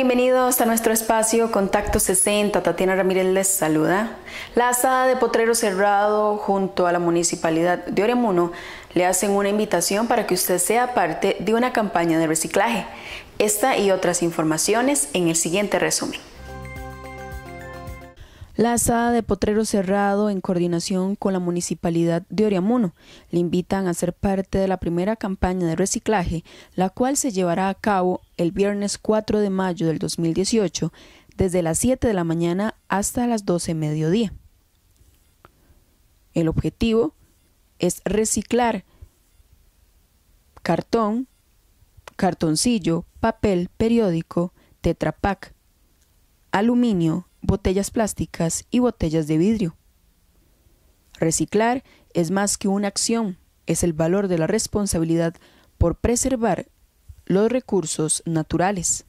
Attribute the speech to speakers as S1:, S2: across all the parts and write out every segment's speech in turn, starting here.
S1: Bienvenidos a nuestro espacio Contacto 60. Tatiana Ramírez les saluda. La asada de Potrero Cerrado junto a la Municipalidad de Oremuno le hacen una invitación para que usted sea parte de una campaña de reciclaje. Esta y otras informaciones en el siguiente resumen. La asada de Potrero Cerrado, en coordinación con la Municipalidad de Oriamuno, le invitan a ser parte de la primera campaña de reciclaje, la cual se llevará a cabo el viernes 4 de mayo del 2018, desde las 7 de la mañana hasta las 12 mediodía. El objetivo es reciclar cartón, cartoncillo, papel, periódico, tetrapac, aluminio, botellas plásticas y botellas de vidrio. Reciclar es más que una acción, es el valor de la responsabilidad por preservar los recursos naturales.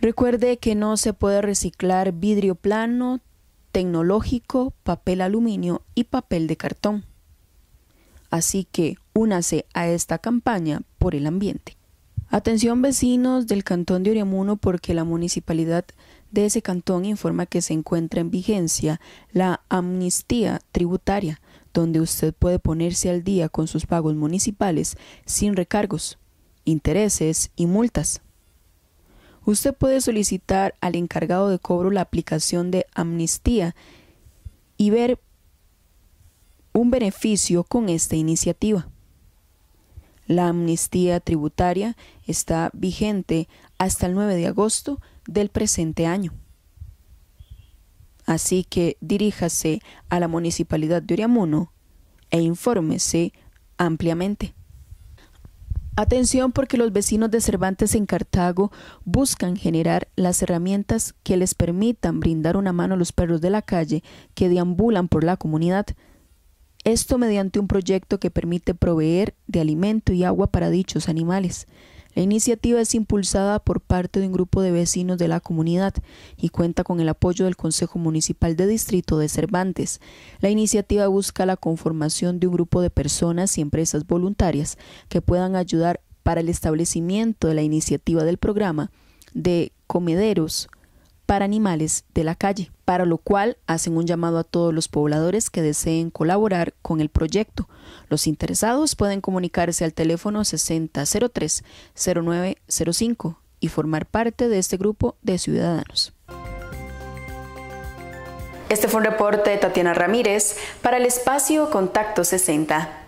S1: Recuerde que no se puede reciclar vidrio plano, tecnológico, papel aluminio y papel de cartón. Así que únase a esta campaña por el ambiente. Atención vecinos del Cantón de Oriamuno porque la municipalidad de ese cantón informa que se encuentra en vigencia la amnistía tributaria, donde usted puede ponerse al día con sus pagos municipales sin recargos, intereses y multas. Usted puede solicitar al encargado de cobro la aplicación de amnistía y ver un beneficio con esta iniciativa. La amnistía tributaria está vigente hasta el 9 de agosto del presente año. Así que diríjase a la Municipalidad de Uriamuno e infórmese ampliamente. Atención porque los vecinos de Cervantes en Cartago buscan generar las herramientas que les permitan brindar una mano a los perros de la calle que deambulan por la comunidad. Esto mediante un proyecto que permite proveer de alimento y agua para dichos animales. La iniciativa es impulsada por parte de un grupo de vecinos de la comunidad y cuenta con el apoyo del Consejo Municipal de Distrito de Cervantes. La iniciativa busca la conformación de un grupo de personas y empresas voluntarias que puedan ayudar para el establecimiento de la iniciativa del programa de comederos para animales de la calle, para lo cual hacen un llamado a todos los pobladores que deseen colaborar con el proyecto. Los interesados pueden comunicarse al teléfono 6003-0905 y formar parte de este grupo de ciudadanos. Este fue un reporte de Tatiana Ramírez para el espacio Contacto 60.